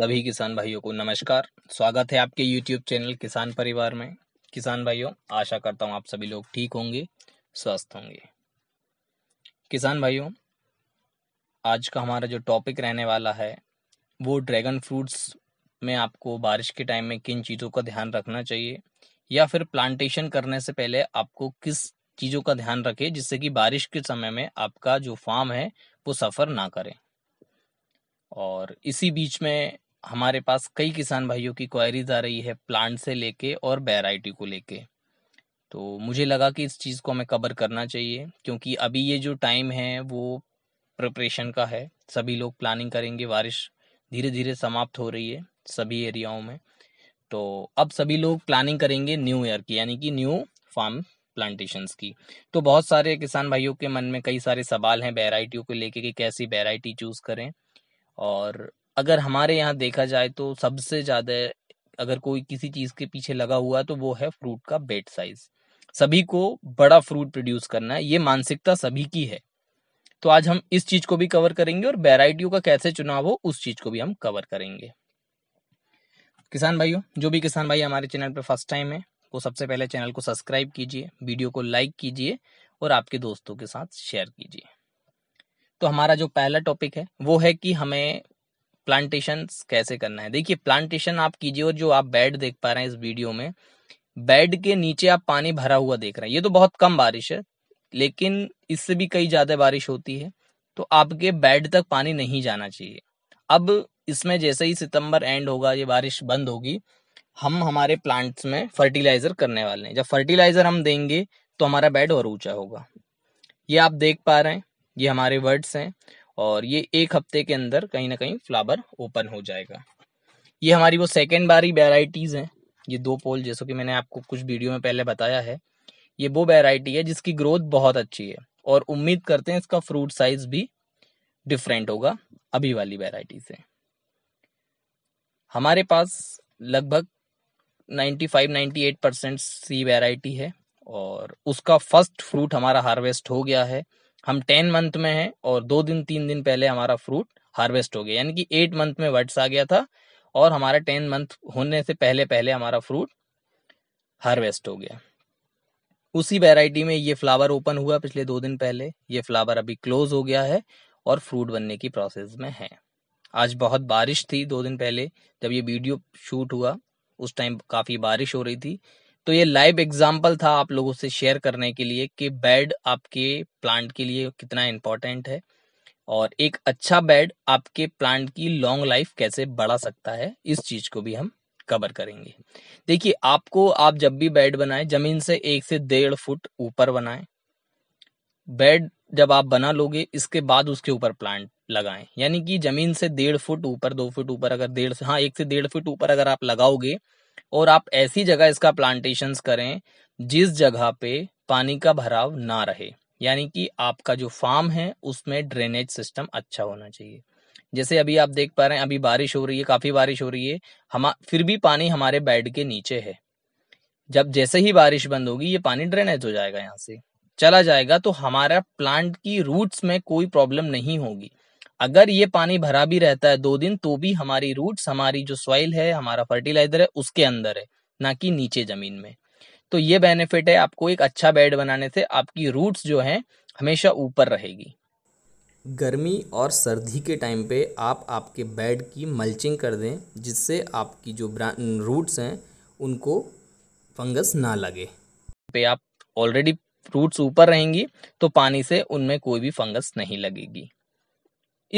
सभी किसान भाइयों को नमस्कार स्वागत है आपके YouTube चैनल किसान परिवार में किसान भाइयों आशा करता हूँ आप सभी लोग ठीक होंगे स्वस्थ होंगे किसान भाइयों आज का हमारा जो टॉपिक रहने वाला है वो ड्रैगन फ्रूट्स में आपको बारिश के टाइम में किन चीज़ों का ध्यान रखना चाहिए या फिर प्लांटेशन करने से पहले आपको किस चीज़ों का ध्यान रखे जिससे कि बारिश के समय में आपका जो फार्म है वो सफ़र ना करें और इसी बीच में हमारे पास कई किसान भाइयों की क्वायरीज आ रही है प्लांट से लेके और वेराइटी को लेके तो मुझे लगा कि इस चीज़ को हमें कवर करना चाहिए क्योंकि अभी ये जो टाइम है वो प्रिपरेशन का है सभी लोग प्लानिंग करेंगे बारिश धीरे धीरे समाप्त हो रही है सभी एरियाओं में तो अब सभी लोग प्लानिंग करेंगे न्यू ईयर की यानी कि न्यू फार्म प्लांटेशन की तो बहुत सारे किसान भाइयों के मन में कई सारे सवाल हैं वेराइटियों को लेके कि कैसी वेराइटी चूज़ करें और अगर हमारे यहाँ देखा जाए तो सबसे ज्यादा अगर कोई किसी चीज के पीछे लगा हुआ तो वो है फ्रूट का बेट साइज सभी को बड़ा फ्रूट प्रोड्यूस करना है ये मानसिकता सभी की है तो आज हम इस चीज को भी कवर करेंगे और वेराइटियों का कैसे चुनाव हो उस चीज को भी हम कवर करेंगे किसान भाइयों जो भी किसान भाई हमारे चैनल पर फर्स्ट टाइम है वो सबसे पहले चैनल को सब्सक्राइब कीजिए वीडियो को लाइक कीजिए और आपके दोस्तों के साथ शेयर कीजिए तो हमारा जो पहला टॉपिक है वो है कि हमें प्लांटेशन कैसे करना है देखिए प्लांटेशन आप कीजिए और जो आप बेड देख पा रहे हैं इस वीडियो में बेड के नीचे आप पानी भरा हुआ देख रहे हैं ये तो बहुत कम बारिश है लेकिन इससे भी कई ज्यादा बारिश होती है तो आपके बेड तक पानी नहीं जाना चाहिए अब इसमें जैसे ही सितंबर एंड होगा ये बारिश बंद होगी हम हमारे प्लांट्स में फर्टिलाइजर करने वाले हैं जब फर्टिलाइजर हम देंगे तो हमारा बेड और ऊंचा होगा ये आप देख पा रहे हैं ये हमारे वर्ड्स हैं और ये एक हफ्ते के अंदर कहीं ना कहीं फ्लावर ओपन हो जाएगा ये हमारी वो सेकेंड बारी वेराइटीज़ हैं ये दो पोल जैसा कि मैंने आपको कुछ वीडियो में पहले बताया है ये वो वेराइटी है जिसकी ग्रोथ बहुत अच्छी है और उम्मीद करते हैं इसका फ्रूट साइज भी डिफरेंट होगा अभी वाली वेराइटी से हमारे पास लगभग 95-98 परसेंट सी वेराइटी है और उसका फर्स्ट फ्रूट हमारा हार्वेस्ट हो गया है हम टेन मंथ में हैं और दो दिन तीन दिन पहले हमारा फ्रूट हार्वेस्ट हो गया यानी कि एट मंथ में वर्ड्स आ गया था और हमारा टेन मंथ होने से पहले पहले हमारा फ्रूट हार्वेस्ट हो गया उसी वेराइटी में ये फ्लावर ओपन हुआ पिछले दो दिन पहले ये फ्लावर अभी क्लोज हो गया है और फ्रूट बनने की प्रोसेस में है आज बहुत बारिश थी दो दिन पहले जब ये वीडियो शूट हुआ उस टाइम काफ़ी बारिश हो रही थी तो ये लाइव एग्जाम्पल था आप लोगों से शेयर करने के लिए कि बेड आपके प्लांट के लिए कितना इम्पोर्टेंट है और एक अच्छा बेड आपके प्लांट की लॉन्ग लाइफ कैसे बढ़ा सकता है इस चीज को भी हम कवर करेंगे देखिए आपको आप जब भी बेड बनाए जमीन से एक से डेढ़ फुट ऊपर बनाए बेड जब आप बना लोगे इसके बाद उसके ऊपर प्लांट लगाएं यानी कि जमीन से डेढ़ फुट ऊपर दो फुट ऊपर अगर डेढ़ हाँ एक से डेढ़ फुट ऊपर अगर आप लगाओगे और आप ऐसी जगह इसका प्लांटेशन करें जिस जगह पे पानी का भराव ना रहे यानी कि आपका जो फार्म है उसमें ड्रेनेज सिस्टम अच्छा होना चाहिए जैसे अभी आप देख पा रहे हैं अभी बारिश हो रही है काफ़ी बारिश हो रही है हम फिर भी पानी हमारे बेड के नीचे है जब जैसे ही बारिश बंद होगी ये पानी ड्रेनेज हो जाएगा यहाँ से चला जाएगा तो हमारा प्लांट की रूट्स में कोई प्रॉब्लम नहीं होगी अगर ये पानी भरा भी रहता है दो दिन तो भी हमारी रूट्स हमारी जो सॉइल है हमारा फर्टिलाइजर है उसके अंदर है ना कि नीचे जमीन में तो ये बेनिफिट है आपको एक अच्छा बेड बनाने से आपकी रूट्स जो हैं हमेशा ऊपर रहेगी गर्मी और सर्दी के टाइम पे आप आपके बेड की मल्चिंग कर दें जिससे आपकी जो रूट्स हैं उनको फंगस ना लगे पे आप ऑलरेडी रूट्स ऊपर रहेंगी तो पानी से उनमें कोई भी फंगस नहीं लगेगी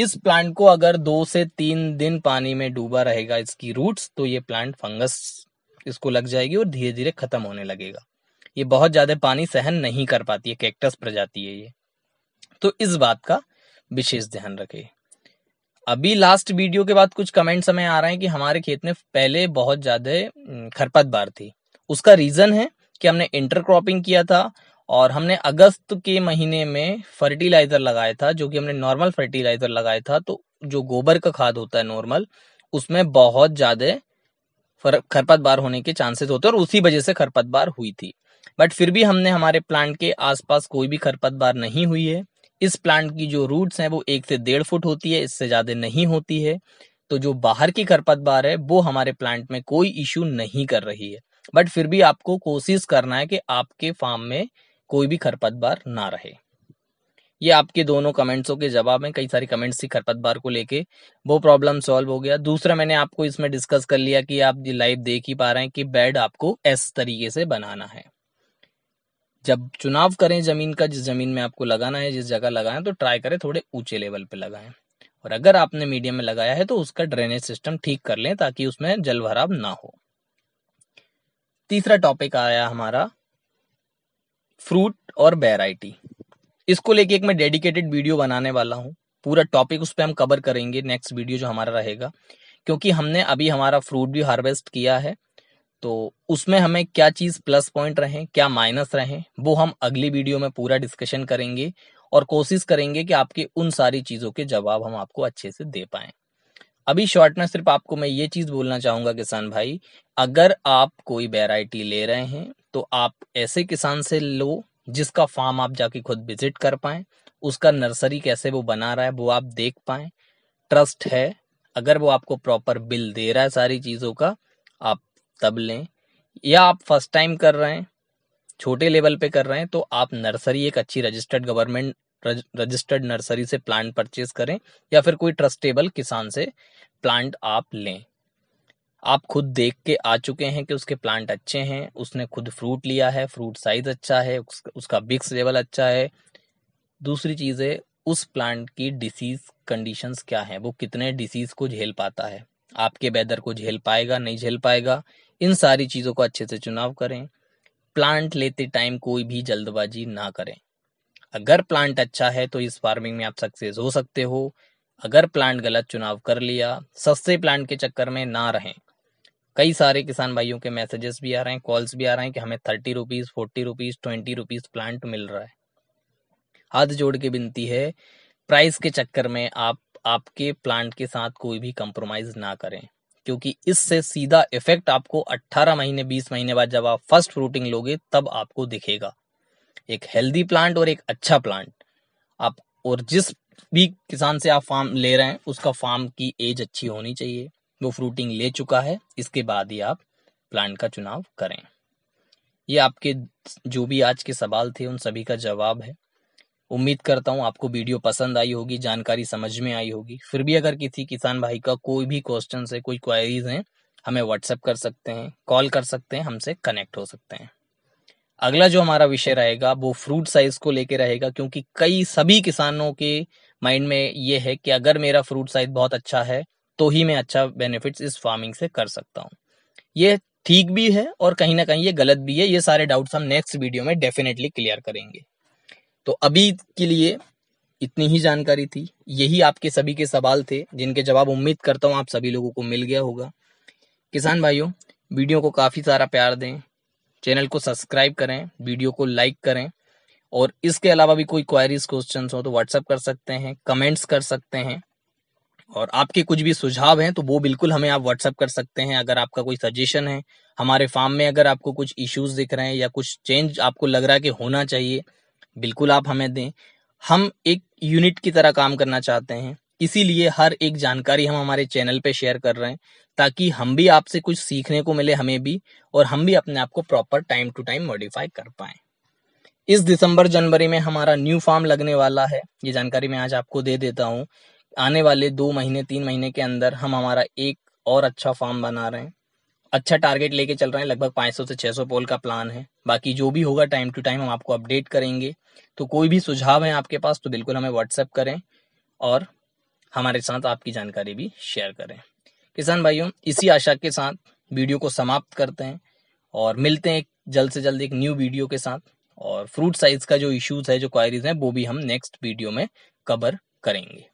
इस प्लांट को अगर दो से तीन दिन पानी में डूबा रहेगा इसकी रूट्स तो ये प्लांट फंगस इसको लग जाएगी और धीरे धीरे खत्म होने लगेगा ये बहुत ज्यादा पानी सहन नहीं कर पाती है कैक्टस प्रजाति है ये तो इस बात का विशेष ध्यान रखें अभी लास्ट वीडियो के बाद कुछ कमेंट्स हमें आ रहे हैं कि हमारे खेत में पहले बहुत ज्यादा हम्म, खरपतवार थी उसका रीजन है कि हमने इंटरक्रॉपिंग किया था और हमने अगस्त के महीने में फर्टिलाइजर लगाया था जो कि हमने नॉर्मल फर्टिलाइजर लगाया था तो जो गोबर का खाद होता है नॉर्मल उसमें बहुत ज्यादा खरपतवार होने के चांसेस होते हैं और उसी वजह से खरपतवार हुई थी बट फिर भी हमने हमारे प्लांट के आसपास कोई भी खरपतवार नहीं हुई है इस प्लांट की जो रूट्स हैं वो एक से डेढ़ फुट होती है इससे ज्यादा नहीं होती है तो जो बाहर की खरपतवार है वो हमारे प्लांट में कोई इश्यू नहीं कर रही है बट फिर भी आपको कोशिश करना है कि आपके फार्म में कोई भी खरपतवार ना रहे ये आपके दोनों कमेंट्सों के जवाब में कई सारी कमेंट्स थी खरपतवार को लेके वो प्रॉब्लम सॉल्व हो गया दूसरा मैंने आपको इसमें डिस्कस कर लिया कि आप लाइव देख ही पा रहे हैं कि बेड आपको एस तरीके से बनाना है जब चुनाव करें जमीन का जिस जमीन में आपको लगाना है जिस जगह लगाना तो ट्राई करें थोड़े ऊंचे लेवल पे लगाए और अगर आपने मीडियम में लगाया है तो उसका ड्रेनेज सिस्टम ठीक कर लें ताकि उसमें जल ना हो तीसरा टॉपिक आया हमारा फ्रूट और वेराइटी इसको लेके एक मैं डेडिकेटेड वीडियो बनाने वाला हूँ पूरा टॉपिक उस पर हम कवर करेंगे नेक्स्ट वीडियो जो हमारा रहेगा क्योंकि हमने अभी हमारा फ्रूट भी हार्वेस्ट किया है तो उसमें हमें क्या चीज़ प्लस पॉइंट रहे क्या माइनस रहे वो हम अगली वीडियो में पूरा डिस्कशन करेंगे और कोशिश करेंगे कि आपके उन सारी चीज़ों के जवाब हम आपको अच्छे से दे पाएं अभी शॉर्ट में सिर्फ आपको मैं ये चीज बोलना चाहूंगा किसान भाई अगर आप कोई वेराइटी ले रहे हैं तो आप ऐसे किसान से लो जिसका फार्म आप जाके खुद विजिट कर पाए उसका नर्सरी कैसे वो बना रहा है वो आप देख पाए ट्रस्ट है अगर वो आपको प्रॉपर बिल दे रहा है सारी चीज़ों का आप तब लें या आप फर्स्ट टाइम कर रहे हैं छोटे लेवल पे कर रहे हैं तो आप नर्सरी एक अच्छी रजिस्टर्ड गवर्नमेंट रजिस्टर्ड नर्सरी से प्लांट परचेज करें या फिर कोई ट्रस्टेबल किसान से प्लांट आप लें आप खुद देख के आ चुके हैं कि उसके प्लांट अच्छे हैं उसने खुद फ्रूट लिया है फ्रूट साइज अच्छा है उसका बिक्स लेवल अच्छा है दूसरी चीज़ है उस प्लांट की डिसीज कंडीशंस क्या है वो कितने डिसीज को झेल पाता है आपके वेदर को झेल पाएगा नहीं झेल पाएगा इन सारी चीज़ों को अच्छे से चुनाव करें प्लांट लेते टाइम कोई भी जल्दबाजी ना करें अगर प्लांट अच्छा है तो इस फार्मिंग में आप सक्सेस हो सकते हो अगर प्लांट गलत चुनाव कर लिया सस्ते प्लांट के चक्कर में ना रहें कई सारे किसान भाइयों के मैसेजेस भी आ रहे हैं कॉल्स भी आ रहे हैं कि हमें thirty rupees forty rupees twenty rupees plant मिल रहा है हाथ जोड़ के विनती है प्राइस के चक्कर में आप आपके प्लांट के साथ कोई भी कंप्रोमाइज़ ना करें क्योंकि इससे सीधा इफेक्ट आपको 18 महीने 20 महीने बाद जब आप फर्स्ट फ्रूटिंग लोगे तब आपको दिखेगा एक हेल्दी प्लांट और एक अच्छा प्लांट आप और जिस भी किसान से आप फार्म ले रहे हैं उसका फार्म की एज अच्छी होनी चाहिए वो फ्रूटिंग ले चुका है इसके बाद ही आप प्लांट का चुनाव करें ये आपके जो भी आज के सवाल थे उन सभी का जवाब है उम्मीद करता हूँ आपको वीडियो पसंद आई होगी जानकारी समझ में आई होगी फिर भी अगर किसी किसान भाई का कोई भी क्वेश्चन है कोई क्वायरीज हैं हमें व्हाट्सएप कर सकते हैं कॉल कर सकते हैं हमसे कनेक्ट हो सकते हैं अगला जो हमारा विषय रहेगा वो फ्रूट साइज को लेके रहेगा क्योंकि कई सभी किसानों के माइंड में ये है कि अगर मेरा फ्रूट साइज बहुत अच्छा है तो ही मैं अच्छा बेनिफिट्स इस फार्मिंग से कर सकता हूँ ये ठीक भी है और कहीं ना कहीं ये गलत भी है ये सारे डाउट्स हम नेक्स्ट वीडियो में डेफिनेटली क्लियर करेंगे तो अभी के लिए इतनी ही जानकारी थी यही आपके सभी के सवाल थे जिनके जवाब उम्मीद करता हूँ आप सभी लोगों को मिल गया होगा किसान भाइयों वीडियो को काफ़ी सारा प्यार दें चैनल को सब्सक्राइब करें वीडियो को लाइक करें और इसके अलावा भी कोई क्वारीज क्वेश्चन हो तो व्हाट्सअप कर सकते हैं कमेंट्स कर सकते हैं और आपके कुछ भी सुझाव हैं तो वो बिल्कुल हमें आप व्हाट्सअप कर सकते हैं अगर आपका कोई सजेशन है हमारे फार्म में अगर आपको कुछ इश्यूज दिख रहे हैं या कुछ चेंज आपको लग रहा है कि होना चाहिए बिल्कुल आप हमें दें हम एक यूनिट की तरह काम करना चाहते हैं इसीलिए हर एक जानकारी हम हमारे चैनल पे शेयर कर रहे हैं ताकि हम भी आपसे कुछ सीखने को मिले हमें भी और हम भी अपने आप को proper time to time modify कर पाए इस दिसंबर जनवरी में हमारा न्यू फार्म लगने वाला है ये जानकारी मैं आज आपको दे देता हूँ आने वाले दो महीने तीन महीने के अंदर हम हमारा एक और अच्छा फार्म बना रहे हैं अच्छा टारगेट लेके चल रहे हैं लगभग 500 से 600 पोल का प्लान है बाकी जो भी होगा टाइम टू टाइम हम आपको अपडेट करेंगे तो कोई भी सुझाव है आपके पास तो बिल्कुल हमें व्हाट्सएप करें और हमारे साथ आपकी जानकारी भी शेयर करें किसान भाइयों इसी आशा के साथ वीडियो को समाप्त करते हैं और मिलते हैं जल्द से जल्द एक न्यू वीडियो के साथ और फ्रूट साइज का जो इश्यूज है जो क्वायरीज है वो भी हम नेक्स्ट वीडियो में कवर करेंगे